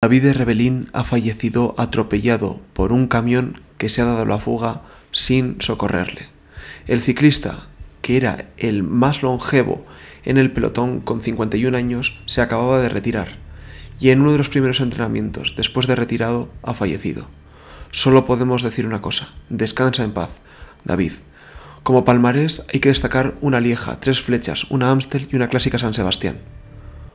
David Rebelín ha fallecido atropellado por un camión que se ha dado la fuga sin socorrerle. El ciclista, que era el más longevo en el pelotón con 51 años, se acababa de retirar y en uno de los primeros entrenamientos, después de retirado, ha fallecido. Solo podemos decir una cosa, descansa en paz, David. Como palmarés hay que destacar una Lieja, tres flechas, una Amstel y una clásica San Sebastián.